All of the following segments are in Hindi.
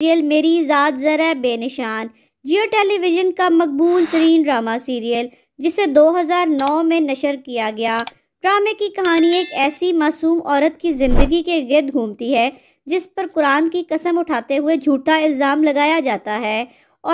सीरियल मेरी ज़ात ज़रा बेनिशान जियो टेलीविज़न का मकबूल तरीन ड्रामा सीरियल जिसे 2009 में नशर किया गया ड्रामे की कहानी एक ऐसी मासूम औरत की ज़िंदगी के गिर्द घूमती है जिस पर कुरान की कसम उठाते हुए झूठा इल्ज़ाम लगाया जाता है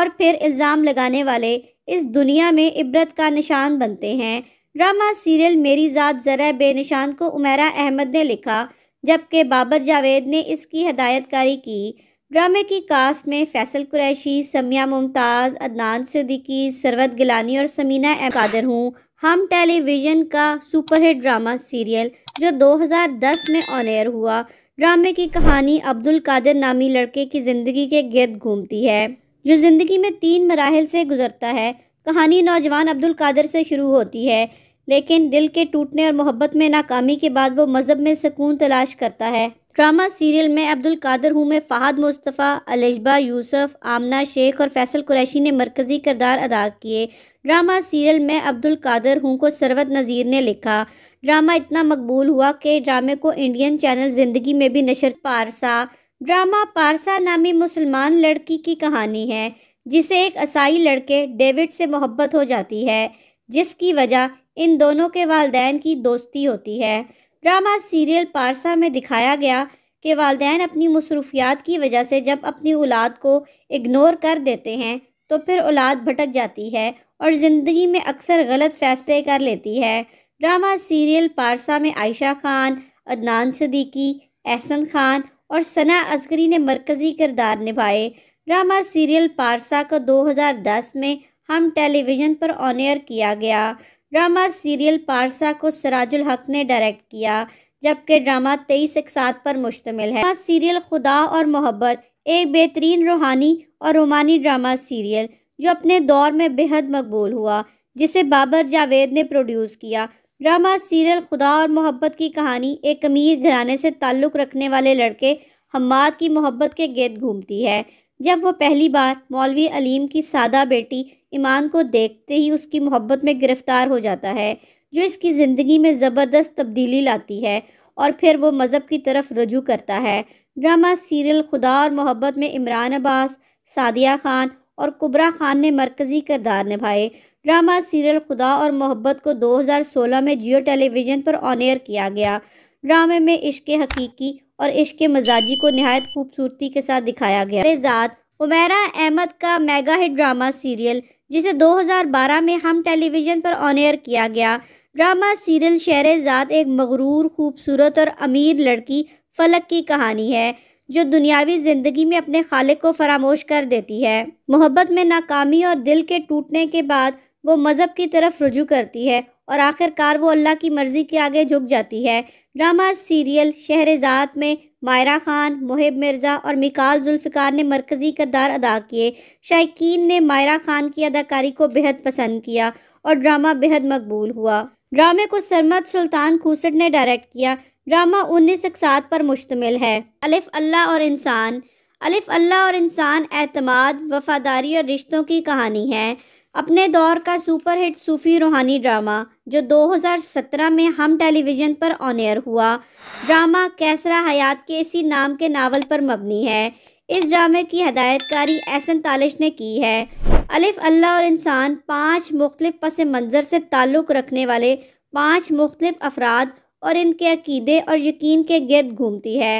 और फिर इल्ज़ाम लगाने वाले इस दुनिया में इबरत का निशान बनते हैं ड्रामा सीरियल मेरी ज़ात ज़रा बेनिशान को उमेरा अहमद ने लिखा जबकि बाबर जावेद ने इसकी हदायतकारी की ड्रामे की कास्ट में फैसल कुरैशी समिया मुमताज़ अदनान सिद्दीकी सरवत गिलानी और समीना एकादर कादर हूँ हम टेलीविज़न का सुपरहिट ड्रामा सीरियल जो 2010 में ऑन एयर हुआ ड्रामे की कहानी अब्दुल कादिर नामी लड़के की ज़िंदगी के गिर्द घूमती है जो ज़िंदगी में तीन मराहल से गुजरता है कहानी नौजवान अब्दुल कादिर से शुरू होती है लेकिन दिल के टूटने और मोहब्बत में नाकामी के बाद वो मज़हब में सुकून तलाश करता है ड्रामा सीरियल में अब्दुल कादर हूँ में फहद मुस्तफ़ा अलजबा यूसुफ आमना शेख और फैसल कुरैशी ने मरकज़ी करदार अदा किए ड्रामा सीरियल में अब्दुल कादर हूँ को सरवत नज़ीर ने लिखा ड्रामा इतना मकबूल हुआ कि ड्रामे को इंडियन चैनल ज़िंदगी में भी नशर पारसा ड्रामा पारसा नामी मुसलमान लड़की की कहानी है जिसे एक ईसाई लड़के डेविड से मोहब्बत हो जाती है जिसकी वजह इन दोनों के वालदेन की दोस्ती होती है ड्रामा सीरियल पारसा में दिखाया गया कि वालदेन अपनी मसरूफियात की वजह से जब अपनी औलाद को इग्नोर कर देते हैं तो फिर औलाद भटक जाती है और ज़िंदगी में अक्सर गलत फ़ैसले कर लेती है ड्रामा सीरियल पारसा में आयशा खान अदनान सदीकी एहसन खान और सना असगरी ने मरकज़ी किरदार निभाए ड्रामा सीरियल पारसा को 2010 में हम टेलीविज़न पर ऑन एयर किया गया ड्रामा सीरियल पारसा को सराजुल हक ने डायरेक्ट किया जबकि ड्रामा तेईस एक सात पर मुश्तमिल है सीरियल खुदा और मोहब्बत एक बेहतरीन रूहानी और रोमानी ड्रामा सीरियल जो अपने दौर में बेहद मकबूल हुआ जिसे बाबर जावेद ने प्रोड्यूस किया ड्रामा सीरियल खुदा और मोहब्बत की कहानी एक अमीर घराने से ताल्लुक़ रखने वाले लड़के हमाद की मोहब्बत के गेद घूमती है जब वो पहली बार मौलवी अलीम की सादा बेटी ईमान को देखते ही उसकी मोहब्बत में गिरफ़्तार हो जाता है जो इसकी ज़िंदगी में ज़बरदस्त तब्दीली लाती है और फिर वो मज़हब की तरफ रजू करता है ड्रामा सीरियल खुदा और मोहब्बत में इमरान अब्बास सादिया खान और कुबरा खान ने मरकज़ी किरदार निभाए ड्रामा सीरियल खुदा और मोहब्बत को 2016 में जियो टेलीविज़न पर ऑन एयर किया गया ड्रामे में इश्क हकीकी और इश्क के मजाजी को नहायत खूबसूरती के साथ दिखाया गया रेजात उमेरा अहमद का मेगा हिट ड्रामा सीरियल जिसे 2012 में हम टेलीविज़न पर ऑन एयर किया गया ड्रामा सीरियल जात एक मगरूर खूबसूरत और अमीर लड़की फलक की कहानी है जो दुनियावी ज़िंदगी में अपने खालिक को फरामोश कर देती है मोहब्बत में नाकामी और दिल के टूटने के बाद वो मज़हब की तरफ रुजू करती है और आखिरकार वो अल्लाह की मर्ज़ी के आगे झुक जाती है ड्रामा सीरियल शहरजात में मायरा खान मुहिब मिर्ज़ा और मिकाल जुल्फ़िकार ने मरकज़ी करदार अदा किए शायकीन ने मायरा खान की अदाकारी को बेहद पसंद किया और ड्रामा बेहद मकबूल हुआ ड्रामे को सरमद सुल्तान खूसट ने डायरेक्ट किया ड्रामा उन्नीस अकसात पर मुश्तमिल है अलिफ अल्लाह और इंसान अलिफ अल्लाह और इंसान अतमाद वफादारी और रिश्तों की कहानी है अपने दौर का सुपरहिट सूफी रूहानी ड्रामा जो 2017 में हम टेलीविज़न पर ऑन एयर हुआ ड्रामा कैसरा हयात के इसी नाम के नावल पर मबनी है इस ड्रामे की हदायतकारी एहसन तालिश ने की है अलिफ अल्लाह और इंसान पांच मुख्तलिफ पस मंज़र से ताल्लुक़ रखने वाले पांच मुख्तलिफ अफराद और इनके अकीदे और यकीन के गर्द घूमती है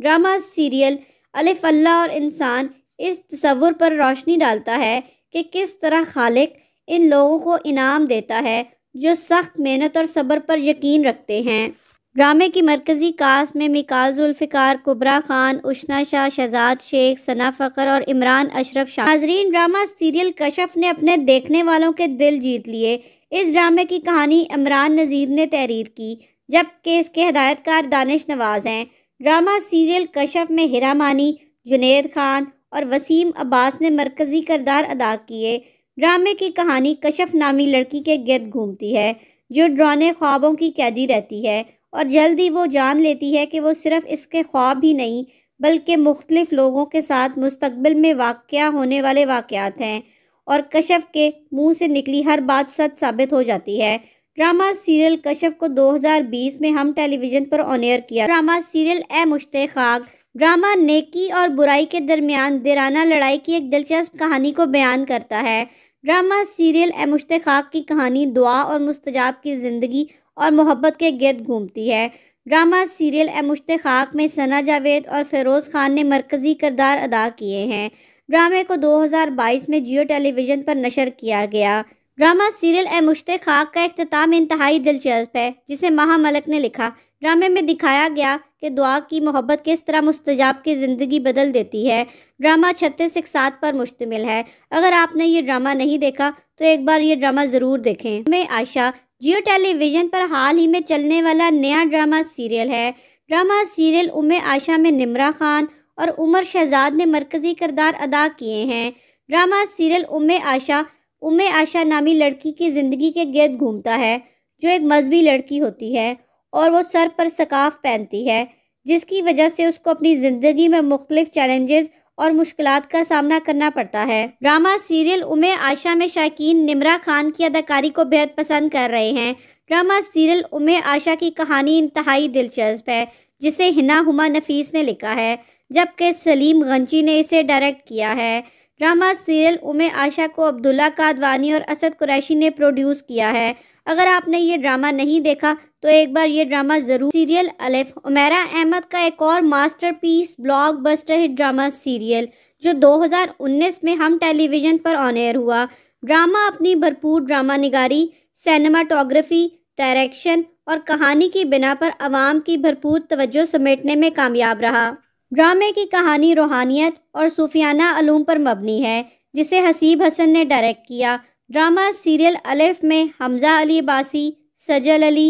ड्रामा सीरियल अलिफ अल्लाह और इंसान इस तस्वुर पर रोशनी डालता है कि किस तरह खालिक इन लोगों को इनाम देता है जो सख्त मेहनत और सब्र पर यकीन रखते हैं ड्रामे की मरकज़ी कास्ट में मिकाजुल्फ़िकार कुबरा खान उशना शाह शहजाद शेख सना फ़कर और इमरान अशरफ शाह नाजरीन ड्रामा सीरियल कशफ ने अपने देखने वालों के दिल जीत लिए इस ड्रामे की कहानी इमरान नज़ीर ने तहरीर की जबकि इसके हदायतकार दानिश नवाज हैं ड्रामा सीरियल कशफ में हिरा मानी जुनेद खान और वसीम अब्बास ने मरकज़ी करदार अदा किए ड्रामे की कहानी कशफ नामी लड़की के गर्द घूमती है जो ड्रोने ख्वाबों की कैदी रहती है और जल्द ही वो जान लेती है कि वो सिर्फ इसके ख्वाब ही नहीं बल्कि मुख्तलिफ़ लोगों के साथ मुस्तबिल में वाक़ होने वाले वाक़ात हैं और कशफ के मुँह से निकली हर बात सच साबित हो जाती है ड्रामा सीरियल कशफ को 2020 में हम टेलीविज़न पर ऑन एयर किया drama serial Ae Mushte Khaak drama नेकी और बुराई के दरमियान दराना लड़ाई की एक दिलचस्प कहानी को बयान करता है ड्रामा सीरियल ए मुश्ताक की कहानी दुआ और मुस्तजाब की ज़िंदगी और मोहब्बत के गर्द घूमती है ड्रामा सीरियल ए मुश्ताक में सना जावेद और फिरोज़ खान ने मरकज़ी किरदार अदा किए हैं ड्रामे को 2022 में जियो टेलीविज़न पर नशर किया गया ड्रामा सीरियल ए मुश्त का अख्ताम इंतहाई दिलचस्प है जिसे महामलक ने लिखा ड्रामे में दिखाया गया कि दुआ की मोहब्बत किस तरह मुस्तजाब की ज़िंदगी बदल देती है ड्रामा छत्तीस एक सात पर मुश्तमिल है अगर आपने ये ड्रामा नहीं देखा तो एक बार ये ड्रामा ज़रूर देखें मैं आशा जियो टेलीविज़न पर हाल ही में चलने वाला नया ड्रामा सीरियल है ड्रामा सीरियल उमे आशा में निमरा खान और उमर शहजाद ने मरकज़ी करदार अदा किए हैं ड्रामा सीरियल उम आशा उम आशा नामी लड़की की ज़िंदगी के गर्द घूमता है जो एक मजहबी लड़की होती है और वो सर पर सकाफ पहनती है जिसकी वजह से उसको अपनी ज़िंदगी में मुख्तलिफ चैलेंजेस और मुश्किल का सामना करना पड़ता है ड्रामा सीरियल उमे आशा में शाकिन निमरा खान की अदाकारी को बेहद पसंद कर रहे हैं ड्रामा सीरियल उमे आशा की कहानी इंतहाई दिलचस्प है जिसे हिना हुमा नफीस ने लिखा है जबकि सलीम गंजी ने इसे डायरेक्ट किया है ड्रामा सीरियल उमे आशा को अब्दुल्ला कादवानी और असद कुरैशी ने प्रोड्यूस किया है अगर आपने ये ड्रामा नहीं देखा तो एक बार ये ड्रामा ज़रूर सीरियल अलिफ उमेरा अहमद का एक और masterpiece blockbuster hit drama serial जो 2019 में हम टेलीविज़न पर ऑन एयर हुआ ड्रामा अपनी भरपूर ड्रामा निगारी सैनमाटोग्राफी डायरेक्शन और कहानी की बिना पर आवाम की भरपूर तवज्जो समेटने में कामयाब रहा ड्रामे की कहानी रूहानियत और सूफियाना आलूम पर मबनी है जिसे हसीब हसन ने डायरेक्ट किया ड्रामा सीरियल अलेफ में हमजा अली बासी सजल अली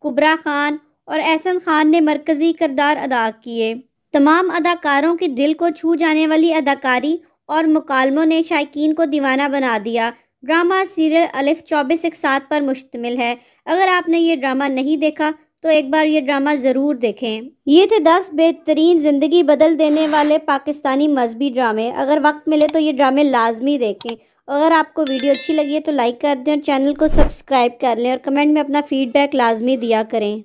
कुबरा खान और एहसन खान ने मरकज़ी करदार अदा किए तमाम अदाकारों के दिल को छू जाने वाली अदाकारी और मुकालमों ने शायकीन को दीवाना बना दिया ड्रामा सीरियल अलिफ चौबीस एक सात पर मुश्तमिल है अगर आपने ये ड्रामा नहीं देखा तो एक बार ये ड्रामा ज़रूर देखें ये थे दस बेहतरीन ज़िंदगी बदल देने वाले पाकिस्तानी मजहबी ड्रामे अगर वक्त मिले तो ये ड्रामे लाजमी देखें अगर आपको वीडियो अच्छी लगी है तो लाइक कर दें और चैनल को सब्सक्राइब कर लें और कमेंट में अपना फ़ीडबैक लाजमी दिया करें